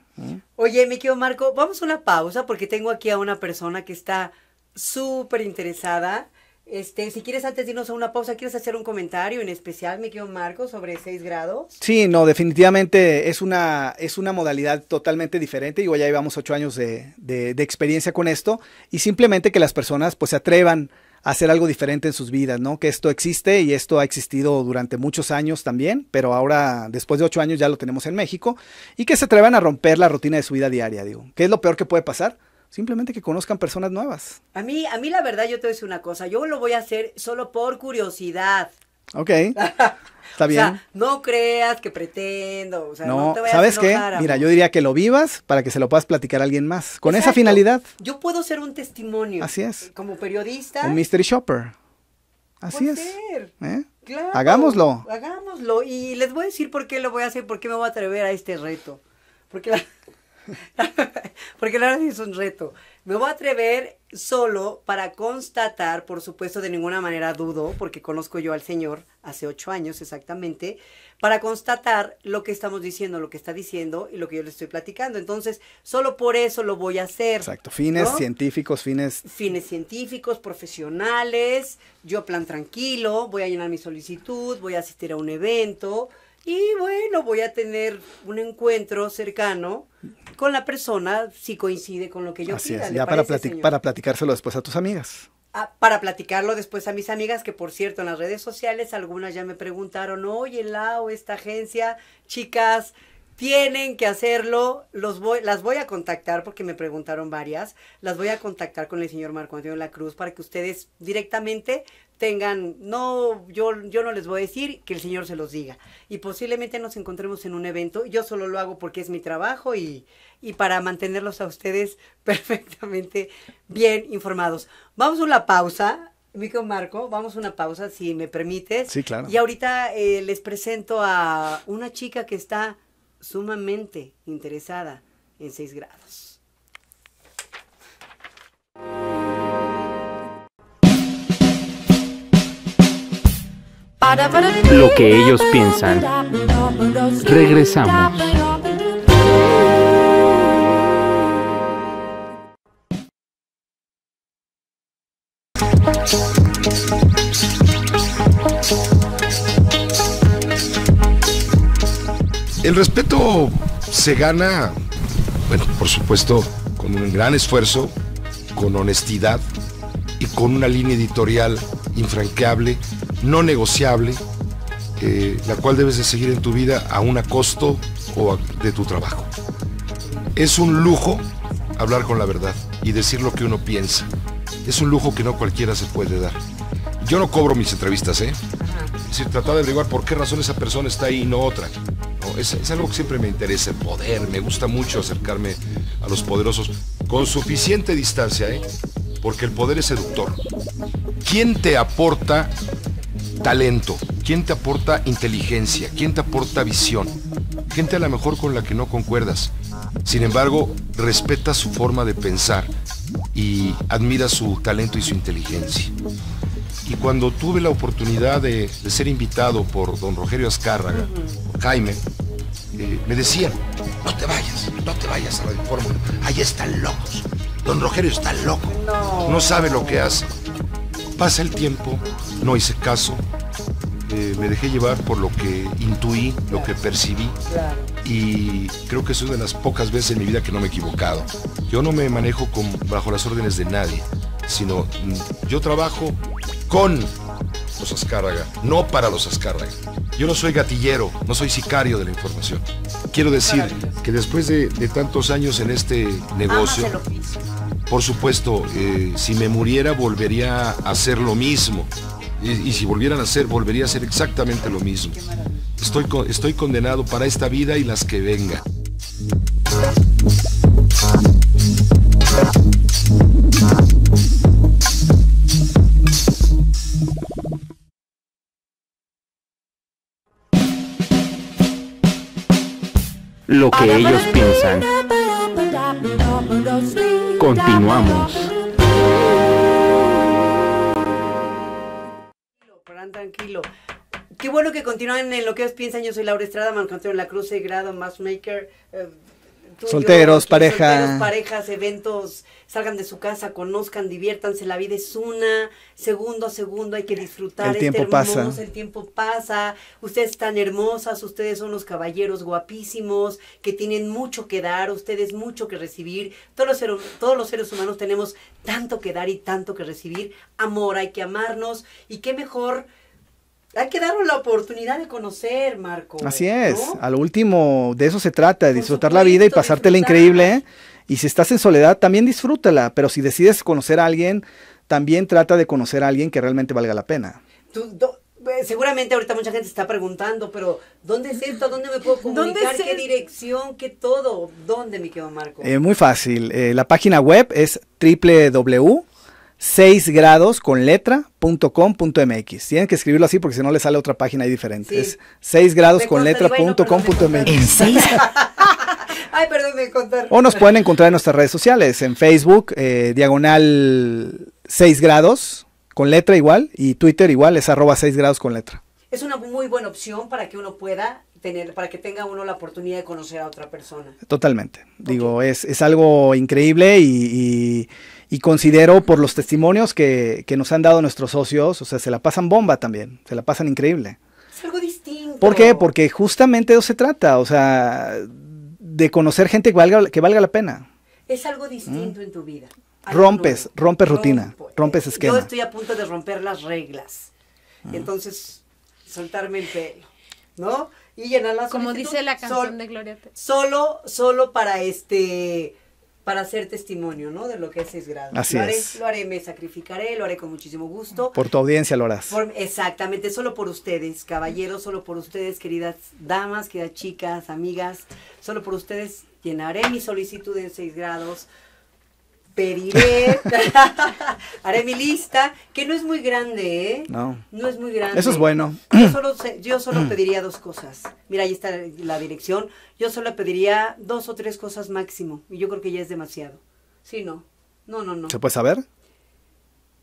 Oye, mi querido Marco, vamos a una pausa porque tengo aquí a una persona que está súper interesada. Este, si quieres, antes de irnos a una pausa, ¿quieres hacer un comentario en especial, mi querido Marco, sobre seis grados? Sí, no, definitivamente es una, es una modalidad totalmente diferente. digo ya llevamos ocho años de, experiencia con esto y simplemente que las personas pues se atrevan a hacer algo diferente en sus vidas, ¿no? Que esto existe y esto ha existido durante muchos años también, pero ahora, después de ocho años, ya lo tenemos en México y que se atrevan a romper la rutina de su vida diaria, digo. ¿Qué es lo peor que puede pasar? Simplemente que conozcan personas nuevas. A mí, a mí la verdad, yo te voy a decir una cosa. Yo lo voy a hacer solo por curiosidad. Ok. Está bien. O sea, no creas que pretendo. O sea, no, te ¿sabes a qué? Mira, yo diría que lo vivas para que se lo puedas platicar a alguien más. Con esa finalidad. Yo puedo ser un testimonio. Así es. Como periodista. Un mystery shopper. Así es. ¿Eh? Claro, hagámoslo. Hagámoslo. Y les voy a decir por qué lo voy a hacer, por qué me voy a atrever a este reto. Porque la... Porque la verdad es un reto. Me voy a atrever solo para constatar, por supuesto, de ninguna manera dudo, porque conozco yo al Señor hace ocho años exactamente, para constatar lo que estamos diciendo, lo que está diciendo y lo que yo le estoy platicando. Entonces, solo por eso lo voy a hacer. Exacto, fines científicos, fines... Fines científicos, profesionales, yo plan tranquilo, voy a llenar mi solicitud, voy a asistir a un evento, y bueno, voy a tener un encuentro cercano con la persona si coincide con lo que yo Así es, ya para, para platicárselo después a tus amigas. Ah, para platicarlo después a mis amigas, que por cierto, en las redes sociales algunas ya me preguntaron, oye, o esta agencia, chicas, tienen que hacerlo, los las voy a contactar porque me preguntaron varias, las voy a contactar con el señor Marco Antonio La Cruz para que ustedes directamente tengan, no, yo, yo no les voy a decir, que el Señor se los diga. Y posiblemente nos encontremos en un evento, yo solo lo hago porque es mi trabajo y, y para mantenerlos a ustedes perfectamente bien informados. Vamos a una pausa, Mico Marco, vamos a una pausa, si me permites. Sí, claro. Y ahorita eh, les presento a una chica que está sumamente interesada en seis grados. Lo que ellos piensan. Regresamos. El respeto se gana, bueno, por supuesto, con un gran esfuerzo, con honestidad y con una línea editorial infranqueable, no negociable, eh, la cual debes de seguir en tu vida a un costo o de tu trabajo. Es un lujo hablar con la verdad y decir lo que uno piensa. Es un lujo que no cualquiera se puede dar. Yo no cobro mis entrevistas, ¿eh? Es decir, tratar de averiguar por qué razón esa persona está ahí y no otra. es, algo que siempre me interesa, el poder. Me gusta mucho acercarme a los poderosos con suficiente distancia, ¿eh? Porque el poder es seductor. ¿quién te aporta talento? ¿Quién te aporta inteligencia? ¿Quién te aporta visión? Gente a lo mejor con la que no concuerdas. Sin embargo, respeta su forma de pensar y admira su talento y su inteligencia. Y cuando tuve la oportunidad de, ser invitado por don Rogelio Azcárraga, Jaime, eh, me decían, no te vayas, no te vayas a la Fórmula, ahí están locos. Don Rogelio está loco, no sabe lo que hace. Pasa el tiempo, no hice caso, eh, me dejé llevar por lo que intuí, lo que percibí. Y creo que es una de las pocas veces en mi vida que no me he equivocado. Yo no me manejo bajo las órdenes de nadie, sino mm, yo trabajo con los Azcárraga, no para los Azcárraga. Yo no soy gatillero, no soy sicario de la información. Quiero decir que después de tantos años en este negocio, por supuesto, eh, si me muriera volvería a hacer lo mismo. Y, si volvieran a hacer, volvería a hacer exactamente lo mismo. Estoy, estoy condenado para esta vida y las que vengan. Lo que ellos piensan. Continuamos. tranquilo. Qué bueno que continúan en lo que ellos piensan. Yo soy Laura Estrada, Mancantor en la Cruz, grado Massmaker, eh, solteros, parejas, parejas, eventos, salgan de su casa, conozcan, diviértanse, la vida es una, segundo a segundo hay que disfrutar. El tiempo pasa. El tiempo pasa, ustedes están hermosas, ustedes son los caballeros guapísimos, que tienen mucho que dar, ustedes mucho que recibir, todos los, seres, todos los seres humanos tenemos tanto que dar y tanto que recibir, amor, hay que amarnos, y qué mejor hay que darnos la oportunidad de conocer, Marco. Así es, a lo último, de eso se trata, de disfrutar la vida y pasártela increíble. ¿eh? Y si estás en soledad, también disfrútala, pero si decides conocer a alguien, también trata de conocer a alguien que realmente valga la pena. Eh, seguramente ahorita mucha gente está preguntando, pero ¿dónde es esto? ¿Dónde me puedo comunicar? ¿Qué dirección? ¿Qué todo? ¿Dónde, me quedo, Marco? Eh, muy fácil, la página web es www 6 grados con letra.com.mx. Tienen que escribirlo así porque si no le sale otra página ahí diferente. Es 6 grados con letra.com.mx. Ay, perdón, me O nos pueden encontrar en nuestras redes sociales, en Facebook, eh, diagonal 6 grados con letra igual, y Twitter igual, es arroba 6 grados con letra. Es una muy buena opción para que uno pueda tener, para que tenga uno la oportunidad de conocer a otra persona. Totalmente. Digo, es, algo increíble y y considero por los testimonios que, nos han dado nuestros socios, o sea, se la pasan bomba también, se la pasan increíble. Es algo distinto. ¿Por qué? Porque justamente de eso se trata, o sea, de conocer gente que valga, que valga la pena. Es algo distinto en tu vida. Rompes, rompes rutina, rompes esquema. Yo estoy a punto de romper las reglas. Ah. Entonces, soltarme el pelo, ¿no? Y llenarlas. Como dice la canción de Gloria Solo, solo para este para hacer testimonio, ¿no? De lo que es seis Así lo haré, Lo haré, me sacrificaré, lo haré con muchísimo gusto. Por tu audiencia lo harás. exactamente, solo por ustedes, caballeros, solo por ustedes, queridas damas, queridas chicas, amigas, solo por ustedes llenaré mi solicitud en seis grados pediré, haré mi lista, que no es muy grande, ¿eh? No. No es muy grande. Eso es bueno. Yo solo, yo solo mm. pediría dos cosas. Mira, ahí está la dirección. Yo solo pediría dos o tres cosas máximo. Y yo creo que ya es demasiado. Sí, no. No, no, no. ¿Se puede saber?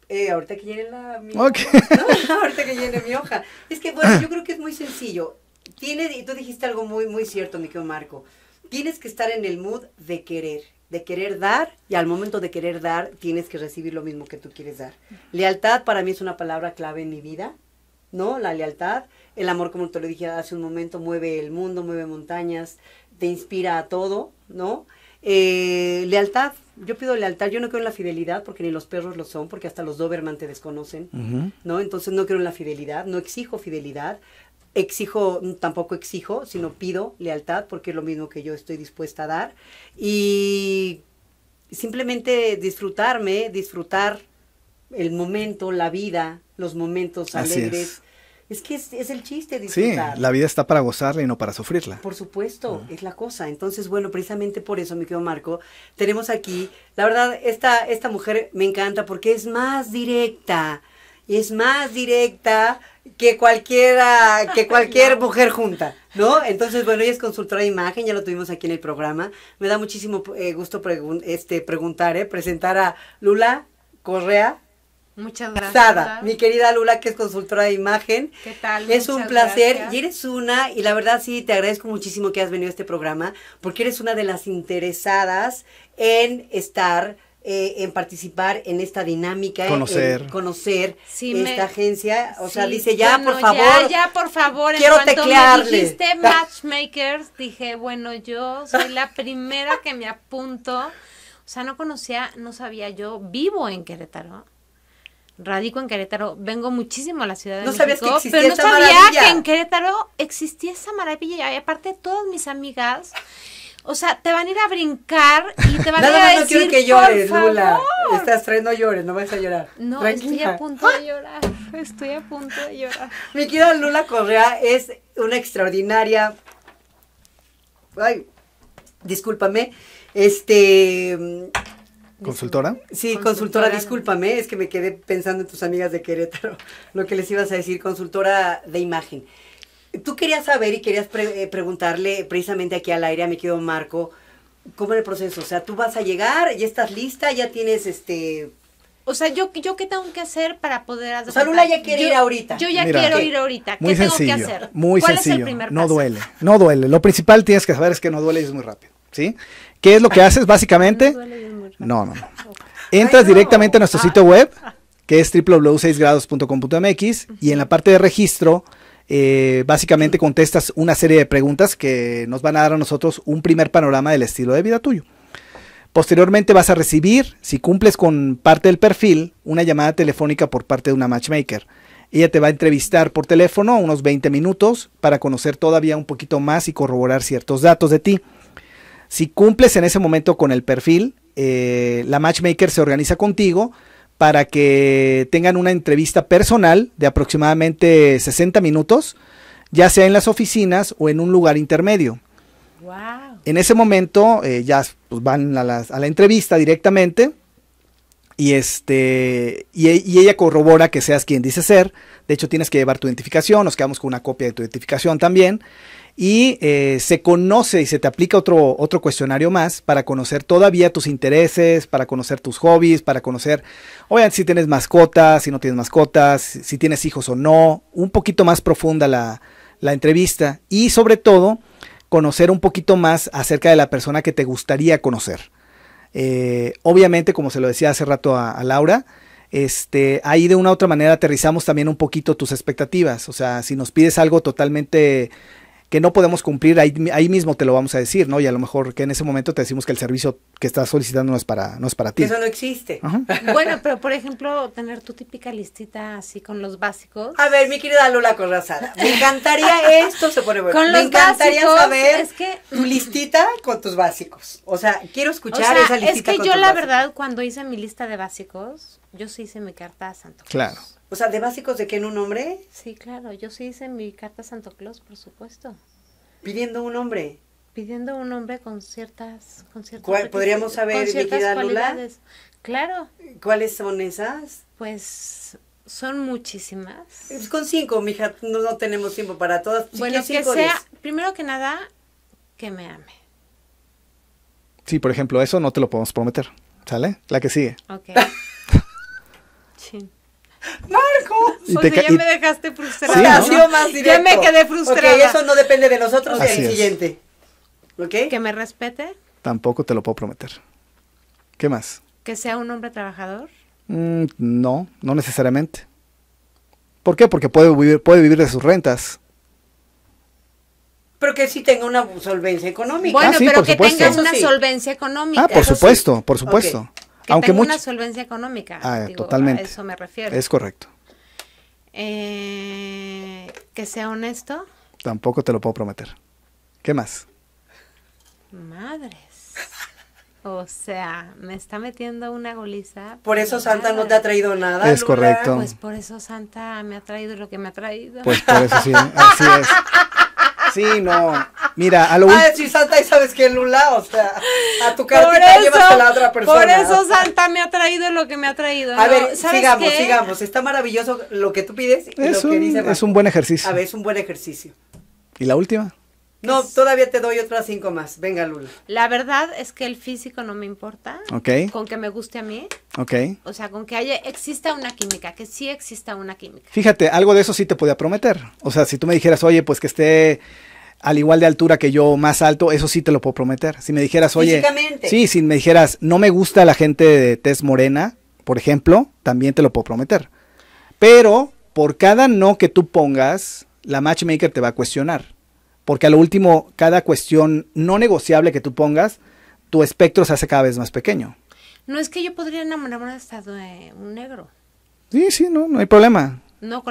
Eh, ahorita que llene la, mi ahorita que llene mi hoja. Es que, bueno, yo creo que es muy sencillo. Tiene, y tú dijiste algo muy, muy cierto, mi querido Marco. Tienes que estar en el mood de querer de querer dar y al momento de querer dar tienes que recibir lo mismo que tú quieres dar. Lealtad para mí es una palabra clave en mi vida, ¿no? La lealtad, el amor como te lo dije hace un momento, mueve el mundo, mueve montañas, te inspira a todo, ¿no? Eh, lealtad, yo pido lealtad, yo no creo en la fidelidad porque ni los perros lo son, porque hasta los Doberman te desconocen, ¿no? Entonces no creo en la fidelidad, no exijo fidelidad, exijo, tampoco exijo, sino pido lealtad porque es lo mismo que yo estoy dispuesta a dar. Y simplemente disfrutarme, disfrutar el momento, la vida, los momentos alegres. Es. que es, el chiste disfrutar. Sí, la vida está para gozarla y no para sufrirla. Por supuesto, es la cosa. Entonces, bueno, precisamente por eso, me querido Marco, tenemos aquí, la verdad, esta, esta mujer me encanta porque es más directa es más directa que cualquiera, que cualquier mujer junta, ¿no? Entonces, bueno, ella es consultora de imagen, ya lo tuvimos aquí en el programa. Me da muchísimo eh, gusto este, preguntar, eh, presentar a Lula Correa. Muchas gracias. mi querida Lula, que es consultora de imagen. ¿Qué tal? Es un placer y eres una, y la verdad sí, te agradezco muchísimo que has venido a este programa, porque eres una de las interesadas en estar eh, en participar en esta dinámica, conocer, conocer esta agencia. O sea, dice, ya, por favor. Ya, ya, por favor. Quiero en cuanto me dijiste Matchmakers, dije, bueno, yo soy la primera que me apunto. O sea, no conocía, no sabía yo, vivo en Querétaro. Radico en Querétaro, vengo muchísimo a la ciudad de no México, que pero no sabía que en Querétaro existía esa maravilla. Y aparte, todas mis amigas o sea, te van a ir a brincar y te van a ir a decir, no quiero que llores, Lula. Estás tres, no llores, no vas a llorar. No, estoy a punto de llorar. Estoy a punto de llorar. Mi querida Lula Correa es una extraordinaria. Ay, discúlpame. Este. Mm, ¿Consultora? Sí, consultora, discúlpame, es que me quedé pensando en tus amigas de Querétaro, lo que les ibas a decir, consultora de imagen. Tú querías saber y querías eh, preguntarle precisamente aquí al aire a mi querido Marco, ¿cómo es el proceso? O sea, tú vas a llegar, ya estás lista, ya tienes este... O sea, ¿yo, yo qué tengo que hacer para poder adoptar? O ya quiere ir ahorita. Yo ya quiero ir ahorita. ¿Qué tengo que hacer? Muy sencillo. Es el no duele, no duele. Lo principal tienes que saber es que no duele y es muy rápido, ¿sí? ¿Qué es lo que haces básicamente? No, duele y es muy rápido. no, no. Entras directamente a nuestro sitio ah. web, que es www.6grados.com.mx y en la parte de registro eh, básicamente contestas una serie de preguntas que nos van a dar a nosotros un primer panorama del estilo de vida tuyo. Posteriormente vas a recibir, si cumples con parte del perfil, una llamada telefónica por parte de una matchmaker. Ella te va a entrevistar por teléfono unos 20 minutos para conocer todavía un poquito más y corroborar ciertos datos de ti. Si cumples en ese momento con el perfil, eh, la matchmaker se organiza contigo para que tengan una entrevista personal de aproximadamente 60 minutos, ya sea en las oficinas o en un lugar intermedio. En ese momento eh, ya pues, van a, a la entrevista directamente y, este, y, ella corrobora que seas quien dice ser. De hecho, tienes que llevar tu identificación. Nos quedamos con una copia de tu identificación también. Y eh, se conoce y se te aplica otro, otro cuestionario más para conocer todavía tus intereses, para conocer tus hobbies, para conocer, obviamente, si tienes mascotas, si no tienes mascotas, si tienes hijos o no. Un poquito más profunda la entrevista. Y sobre todo, conocer un poquito más acerca de la persona que te gustaría conocer. Eh, obviamente, como se lo decía hace rato a, Laura, este, ahí de una u otra manera aterrizamos también un poquito tus expectativas. O sea, si nos pides algo totalmente que no podemos cumplir, ahí, mismo te lo vamos a decir, ¿no? Y a lo mejor que en ese momento te decimos que el servicio que estás solicitando no es para, no es para ti. Eso no existe. Bueno, pero por ejemplo, tener tu típica listita así con los básicos. A ver, mi querida Lola Corrazada, me encantaría esto, se pone bueno. me encantaría saber es que... tu listita con tus básicos. O sea, quiero escuchar esa listita. Es que yo, la verdad, cuando hice mi lista de básicos, yo sí hice mi carta a Santo Claro. O sea, de básicos de que en un hombre. Sí, claro, yo sí hice mi carta Santo Claus, por supuesto. Pidiendo un hombre. Pidiendo un hombre con ciertas. Con ciertas ¿Podríamos saber, ciertas Lula? Claro. ¿Cuáles son esas? Pues son muchísimas. con cinco, mija, no, tenemos tiempo para todas. bueno, que sea, primero que nada, que me ame. Sí, por ejemplo, eso no te lo podemos prometer. ¿Sale? La que sigue. Ok. Chin. Marco. ya me dejaste frustrada. Sí, ya me quedé frustrada. Okay, eso no depende de nosotros y el siguiente. ¿Ok? Que me respete. Tampoco te lo puedo prometer. ¿Qué más? Que sea un hombre trabajador. Mm, no, no necesariamente. ¿Por qué? Porque puede vivir, puede vivir de sus rentas pero que sí tenga una solvencia económica. Bueno, ah, pero que tenga una solvencia económica. Ah, por supuesto, por supuesto una solvencia económica. Ah, totalmente. A eso me refiero. Es correcto. Eh, que sea honesto. Tampoco te lo puedo prometer. ¿Qué más? Madres. O sea, me está metiendo una goliza. Por eso pues Santa no te ha traído nada. Es correcto. Pues por eso Santa me ha traído lo que me ha traído. Pues por eso sí, así es. Sí, no. Mira, a lo último. Ah, sí, Santa, y sabes que Lula, o sea, a tu cartita llevas a la otra persona. Por eso Santa me ha traído lo que me ha traído. A ver, sigamos, sigamos. Está maravilloso lo que tú pides y lo que dice. Es un buen ejercicio. A ver, es un buen ejercicio. ¿Y la última? No, todavía te doy otras cinco más. Venga, Lula. La verdad es que el físico no me importa. Ok. Con que me guste a mí. Ok. O sea, con que haya, exista una química, que sí exista una química. Fíjate, algo de eso sí te podía prometer. O sea, si tú me dijeras, oye, pues que esté al igual de altura que yo, más alto, eso sí te lo puedo prometer. Si me dijeras, oye, sí, si me dijeras, no me gusta la gente de Tess morena, por ejemplo, también te lo puedo prometer. Pero por cada no que tú pongas, la matchmaker te va a cuestionar porque a lo último, cada cuestión no negociable que tú pongas, tu espectro se hace cada vez más pequeño. No es que yo podría enamorarme hasta de un negro. Sí, sí, no, no hay problema.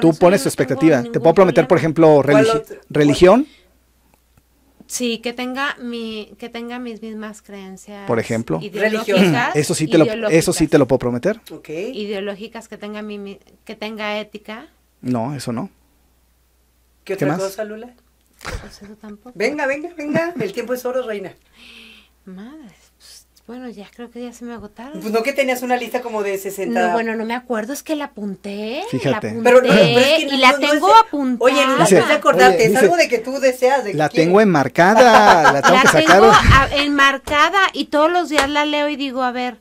tú pones tu expectativa. Te puedo prometer, por ejemplo, religión. Sí, que tenga mi, que tenga mis mismas creencias. Por ejemplo, ideológicas, eso sí te lo, eso sí te lo puedo prometer. Okay. Ideológicas que tenga mi, que tenga ética. No, eso no. ¿Qué, ¿Qué otra más? cosa, Venga, venga, venga. El tiempo es oro, reina. Madre. Pues, bueno, ya creo que ya se me agotaron. Pues no que tenías una lista como de 60. No, bueno, no me acuerdo, es que la apunté. Fíjate. y la tengo apuntada. Oye, no la puedo. acordarte, es algo de que tú deseas. la tengo enmarcada, la tengo la que Tengo enmarcada y todos los días la leo y digo, a ver.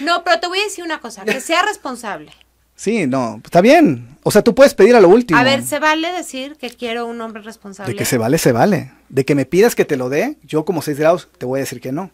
No, pero te voy a decir una cosa, que sea responsable. Sí, no, está bien. O sea, tú puedes pedir a lo último. A ver, ¿se vale decir que quiero un hombre responsable? De que se vale, se vale. De que me pidas que te lo dé, yo como seis grados te voy a decir que no.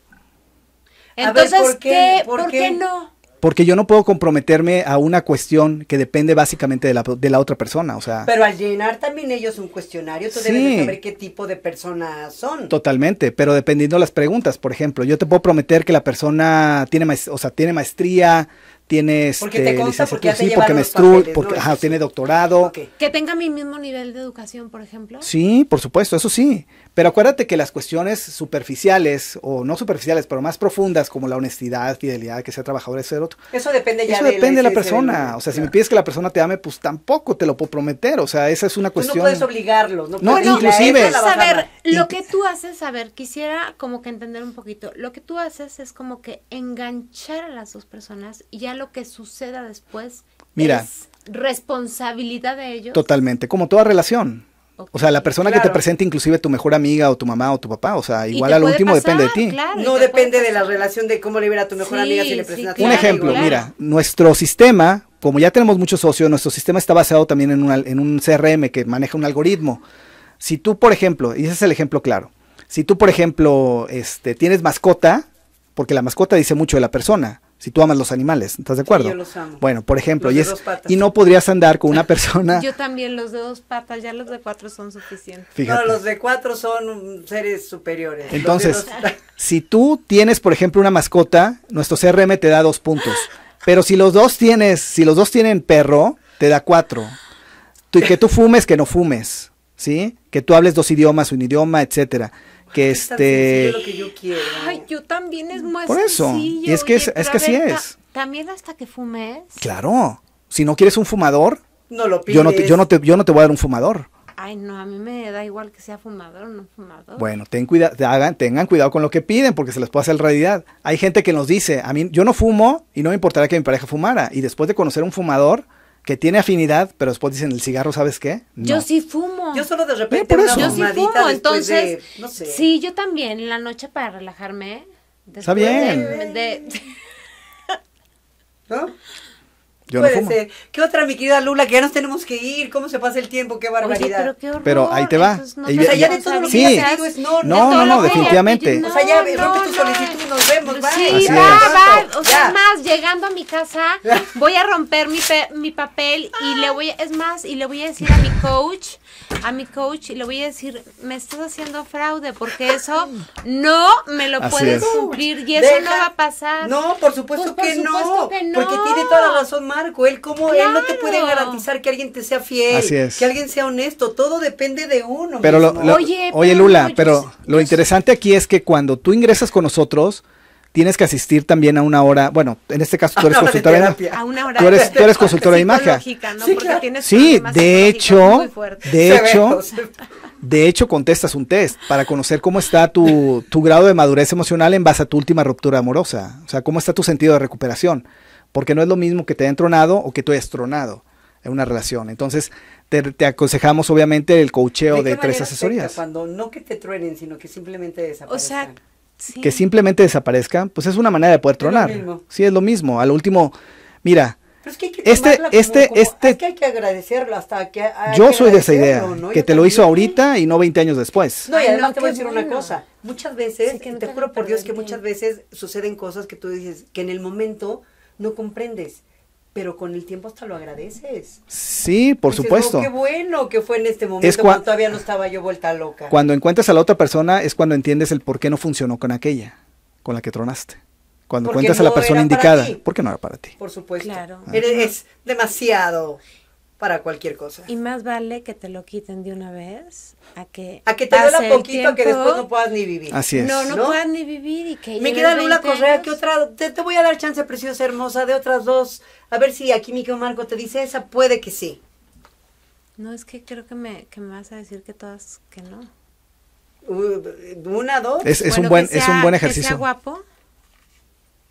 Entonces, ¿por, qué? no? Porque yo no puedo comprometerme a una cuestión que depende básicamente de la, de la otra persona, o sea. Pero al llenar también ellos un cuestionario, tú debes saber qué tipo de personas son. Totalmente, pero dependiendo de las preguntas, por ejemplo, yo te puedo prometer que la persona tiene, o tiene maestría, tienes... porque te este, porque, porque me papeles, porque ajá, tiene doctorado. Que tenga mi mismo nivel de educación, por ejemplo. Sí, por supuesto, eso sí. Pero acuérdate que las cuestiones superficiales, o no superficiales, pero más profundas, como la honestidad, fidelidad, que sea trabajador, ese otro. Eso depende ya eso depende de la, persona. O sea, si me pides que la persona te ame, pues tampoco te lo puedo prometer. O sea, esa es una cuestión. Tú no puedes obligarlo. no, no inclusive. saber, lo que tú haces, a ver, quisiera como que entender un poquito. Lo que tú haces es como que enganchar a las dos personas y ya lo que suceda después Mira, es responsabilidad de ellos. Totalmente, como toda relación. o sea, la persona que te presenta inclusive tu mejor amiga o tu mamá o tu papá, o sea, igual a lo último depende de ti. no depende de la relación de cómo le a tu mejor amiga si le presenta Un ejemplo, mira, nuestro sistema, como ya tenemos muchos socios, nuestro sistema está basado también en, en un CRM que maneja un algoritmo. Si tú, por ejemplo, y ese es el ejemplo claro, si tú, por ejemplo, este, tienes mascota, porque la mascota dice mucho de la persona, si tú amas los animales, ¿estás de acuerdo? yo los amo. Bueno, por ejemplo, y, no podrías andar con una persona. yo también, los de dos patas, ya los de cuatro son suficientes. los de cuatro son seres superiores. Entonces, si tú tienes, por ejemplo, una mascota, nuestro CRM te da dos puntos. Pero si los dos tienes, si los dos tienen perro, te da cuatro. Y que tú fumes, que no fumes, ¿sí? Que tú hables dos idiomas, un idioma, etcétera que este Ay, yo también es más Por eso, y es que es, que así es. También hasta que fumes. Claro. Si no quieres un fumador, no lo Yo no te, yo yo no te voy a dar un fumador. Ay, no, a mí me da igual que sea fumador o no fumador. Bueno, ten tengan cuidado con lo que piden porque se les puede hacer realidad. Hay gente que nos dice, a mí yo no fumo y no me importaría que mi pareja fumara. Y después de conocer a un fumador, que tiene afinidad, pero después dicen el cigarro, ¿sabes qué? Yo sí fumo. Yo solo de repente yo sí fumo, entonces sí, yo también en la noche para relajarme. Está bien. ¿No? Puede ser. ¿Qué otra, mi querida Lula? Que ya nos tenemos que ir. ¿Cómo se pasa el tiempo? Qué barbaridad. pero, ahí te va. o sea, ya sí. no. No, no, definitivamente. o sea, ya rompe tu solicitud, nos vemos. Sí, va, va. O sea, es más, llegando a mi casa, voy a romper mi, mi papel y le voy, es más, y le voy a decir a mi coach a mi coach y le voy a decir, me estás haciendo fraude porque eso no me lo puedes cumplir y eso no va a pasar. No, por pues, supuesto, que, no, porque tiene toda la razón Marco, él como él no te puede garantizar que alguien te sea fiel, que alguien sea honesto, todo depende de uno. Pero oye, oye Lula, pero lo interesante aquí es que cuando tú ingresas con nosotros, tienes que asistir también a una hora, bueno, en este caso tú eres consultora de, a una hora tú eres, consultora de imagen. Sí, de hecho, de hecho, de hecho contestas un test para conocer cómo está tu, grado de madurez emocional en base a tu última ruptura amorosa, o sea, cómo está tu sentido de recuperación, porque no es lo mismo que te hayan tronado o que tú hayas tronado en una relación. Entonces, te, te aconsejamos obviamente el coacheo de, tres asesorías. Cuando no que te truenen, sino que simplemente desaparezcan que simplemente desaparezca, pues es una manera de poder tronar. sí, es lo mismo. Al último, mira, este, este, este. que hay agradecerlo hasta que. Yo soy de esa idea, que te lo hizo ahorita y no 20 años después. No, y además te voy a decir una cosa. Muchas veces, te juro por Dios que muchas veces suceden cosas que tú dices que en el momento no comprendes pero con el tiempo hasta lo agradeces. Sí, por oh, supuesto. qué bueno que fue en este momento es cuando todavía no estaba yo vuelta loca. Cuando encuentras a la otra persona es cuando entiendes el por qué no funcionó con aquella, con la que tronaste. Cuando encuentras a la persona indicada, por qué no era para ti. Por supuesto. Claro. Eres, es demasiado para cualquier cosa. Y más vale que te lo quiten de una vez a que a que te duela poquito a que después no puedas ni vivir. Así es. No, no, puedas ni vivir y que Me queda Lula Correa, que otra te, voy a dar chance preciosa hermosa de otras dos. A ver si aquí Miquel Marco te dice esa, puede que sí. No, es que creo que me, que me vas a decir que todas que no. Uh, una, dos. Es, un buen es un buen ejercicio. Que guapo.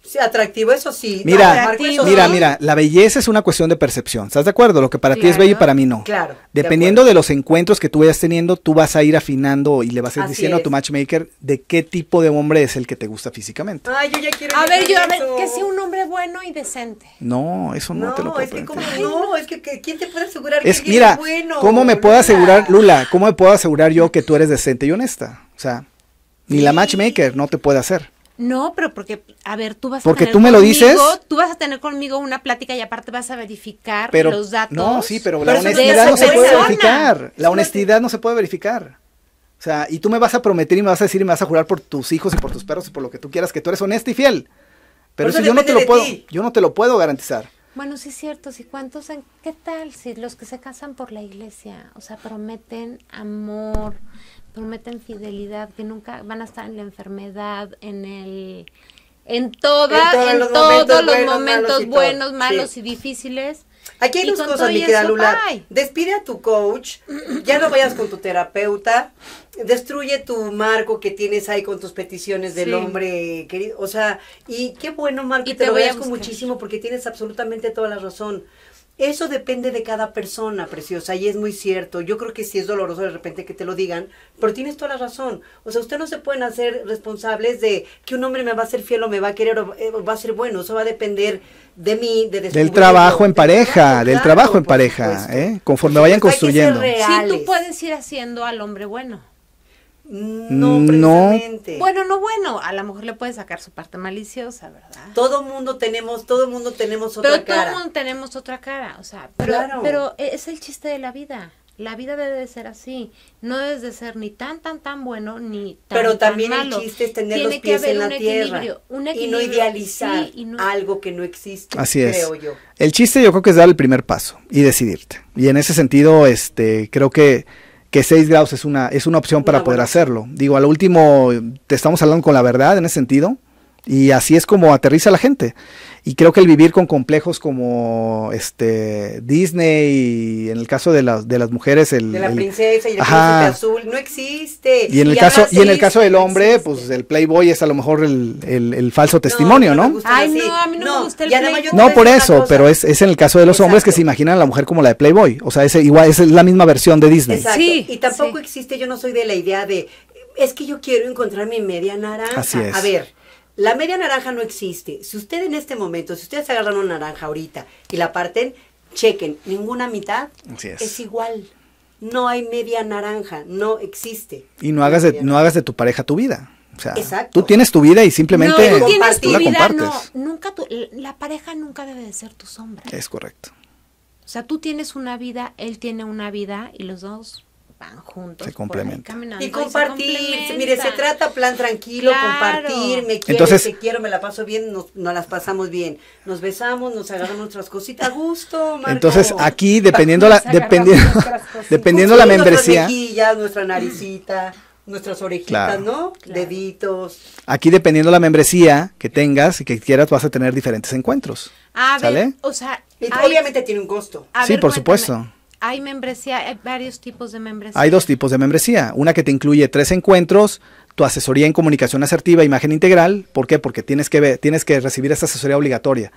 Sí, atractivo, eso sí. Mira, mira, mira, la belleza es una cuestión de percepción. ¿Estás de acuerdo? Lo que para ti es bello y para mí no. Claro. Dependiendo de, los encuentros que tú vayas teniendo, tú vas a ir afinando y le vas a ir diciendo a tu matchmaker de qué tipo de hombre es el que te gusta físicamente. A ver, yo, a ver, que sea un hombre bueno y decente. No, eso no, te lo puedo es No, es que, ¿quién te puede asegurar es, que mira, ¿Cómo me puedo asegurar, Lula, cómo me puedo asegurar yo que tú eres decente y honesta? O sea, ni la matchmaker no te puede hacer. No, pero porque, a ver, tú vas a tener tú me conmigo, lo dices. Tú vas a tener conmigo una plática y aparte vas a verificar los datos. No, sí, pero, la honestidad no se puede verificar. La honestidad no se puede verificar. O sea, y tú me vas a prometer y me vas a decir y me vas a jurar por tus hijos y por tus perros y por lo que tú quieras que tú eres honesta y fiel. Pero eso, yo no te lo puedo, yo no te lo puedo garantizar. Bueno, sí es cierto, si cuántos, ¿qué tal si los que se casan por la iglesia, o sea, prometen amor, prometen fidelidad, que nunca van a estar en la enfermedad, en el en toda, en, todos, los, momentos buenos, malos, y, difíciles. Aquí hay dos cosas, mi querida Lula. Despide a tu coach, ya no vayas con tu terapeuta, destruye tu marco que tienes ahí con tus peticiones del hombre querido. O sea, y qué bueno, Marco, te, te lo agradezco muchísimo porque tienes absolutamente toda la razón. Eso depende de cada persona, preciosa, y es muy cierto. Yo creo que sí es doloroso de repente que te lo digan, pero tienes toda la razón. O sea, ustedes no se pueden hacer responsables de que un hombre me va a ser fiel o me va a querer o eh, va a ser bueno. Eso va a depender de mí, de Del trabajo en pareja, del trabajo en pareja, ¿eh? conforme vayan construyendo. Sí, tú puedes ir haciendo al hombre bueno. No, precisamente. no. Bueno, no bueno, a la mujer le puede sacar su parte maliciosa, ¿verdad? Todo mundo tenemos, todo mundo tenemos otra cara. Pero todo mundo tenemos otra cara, o sea, pero, pero e, es el chiste de la vida. La vida debe de ser así, no debe de ser ni tan tan tan bueno ni tan Pero también el chiste es tener los pies en la tierra y no idealizar algo que no existe, así es. El chiste yo creo que es dar el primer paso y decidirte. Y en ese sentido, este, creo que que 6 grados es una, es una opción para poder hacerlo. Digo, a lo último, te estamos hablando con la verdad en ese sentido, y así es como aterriza la gente. Y creo que el vivir con complejos como este Disney y en el caso de las de las mujeres el de la princesa y el príncipe azul no existe. Y en el caso y en el caso del hombre, pues el Playboy es a lo mejor el, falso testimonio, ¿no? no, no Ay, no, a mí no, me gusta el Playboy. No por eso, pero es, en el caso de los hombres que se imaginan a la mujer como la de Playboy, o sea, es igual es la misma versión de Disney. Sí, y tampoco existe, yo no soy de la idea de es que yo quiero encontrar mi media naranja. Así es. A ver, la media naranja no existe. Si usted en este momento, si ustedes agarran una naranja ahorita y la parten, chequen, ninguna mitad es. igual. No hay media naranja, no existe. Y no hagas de, no hagas de tu pareja tu vida. O sea, Exacto. tú tienes tu vida y simplemente no, tienes tu nunca tu, la pareja nunca debe de ser tu sombra. Es correcto. O sea, tú tienes una vida, él tiene una vida y los dos van juntos. Se complementan. Y compartir, mire, se trata plan tranquilo, compartir, me quiero, Entonces, te quiero, me la paso bien, nos, las pasamos bien. Nos besamos, nos agarramos nuestras cositas a gusto. Entonces aquí, dependiendo la, dependiendo, dependiendo la membresía. Nuestras nuestra naricita nuestras orejitas, ¿no? Deditos. Aquí dependiendo la membresía que tengas y que quieras vas a tener diferentes encuentros. o sea, obviamente tiene un costo. sí, por supuesto. Hay membresía, hay varios tipos de membresía. Hay dos tipos de membresía. Una que te incluye tres encuentros, tu asesoría en comunicación asertiva, imagen integral. ¿Por qué? Porque tienes que, ver, tienes que recibir esa asesoría obligatoria.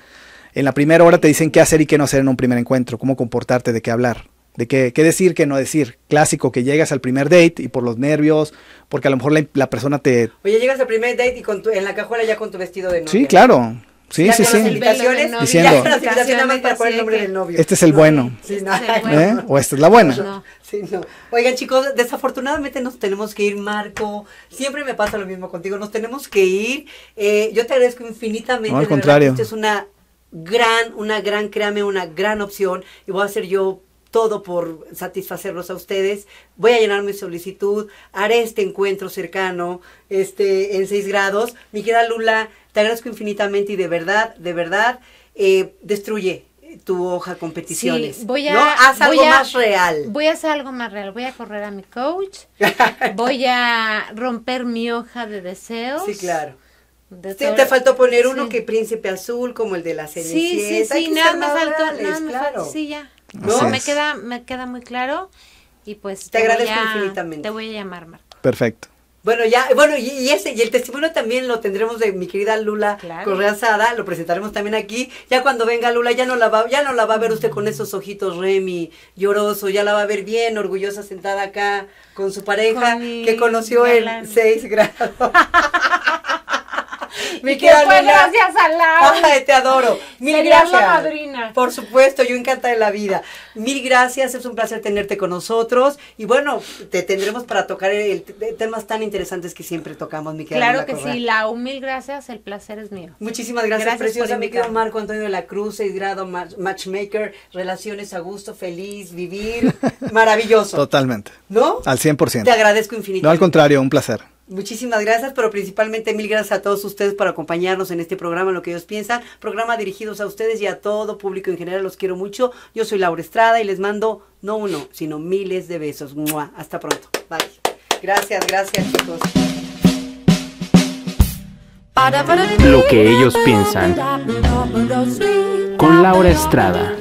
En la primera hora te dicen qué hacer y qué no hacer en un primer encuentro, cómo comportarte, de qué hablar, de qué, qué decir, qué no decir. Clásico que llegas al primer date y por los nervios, porque a lo mejor la, persona te... Oye, llegas al primer date y con en la cajuela ya con tu vestido de novia. Sí, claro. Sí, sí, sí. diciendo, Este es el este ¿Eh? bueno. O esta es la buena. Oigan, chicos, desafortunadamente nos tenemos que ir, Marco. Siempre me pasa lo mismo contigo. Nos tenemos que ir. Eh, yo te agradezco infinitamente. No, al contrario. es una gran, una gran, créame, una gran opción. Y voy a hacer yo todo por satisfacerlos a ustedes. Voy a llenar mi solicitud, haré este encuentro cercano, este, en 6 grados. Mi querida Lula, te agradezco infinitamente y de verdad, de verdad, eh, destruye tu hoja competiciones. voy a, ¿no? algo más real. Voy a hacer algo más real. Voy a correr a mi coach. voy a romper mi hoja de deseos. Sí, claro. te faltó poner uno que príncipe azul, como el de la Cenicienta. Sí, sí, sí, nada, más nada claro. sí, ya. ¿No? Me, queda, me queda muy claro y pues... Te, agradezco infinitamente. Te voy a llamar, Marco. Perfecto. Bueno, ya, bueno, y, ese, y el testimonio también lo tendremos de mi querida Lula correazada, Correa Sada, lo presentaremos también aquí. Ya cuando venga Lula, ya no la va, ya no la va a ver usted con esos ojitos Remy, lloroso, ya la va a ver bien, orgullosa, sentada acá con su pareja, que conoció en seis grados. Mi que gracias a te adoro. Mil gracias. madrina. Por supuesto, yo encanta de la vida. Mil gracias, es un placer tenerte con nosotros. Y bueno, te tendremos para tocar el, temas tan interesantes que siempre tocamos, mi querida. Claro que sí, Lau, mil gracias, el placer es mío. Muchísimas gracias, preciosa. Mi querido Marco Antonio de la Cruz, 6 grado, matchmaker, relaciones a gusto, feliz, vivir, maravilloso. Totalmente. ¿No? Al 100%. Te agradezco infinitamente. No, al contrario, un placer. Muchísimas gracias, pero principalmente mil gracias a todos ustedes por acompañarnos en este programa, lo que ellos piensan. Programa dirigidos a ustedes y a todo público en general. Los quiero mucho. Yo soy Laura Estrada y les mando no uno, sino miles de besos. Hasta pronto. Bye. Gracias, gracias chicos. Lo que ellos piensan. Con Laura Estrada.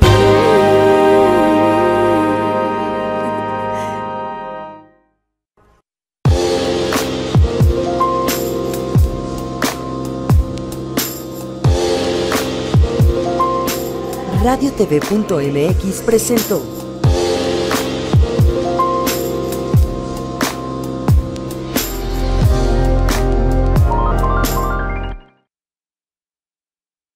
radiotv.mx presentó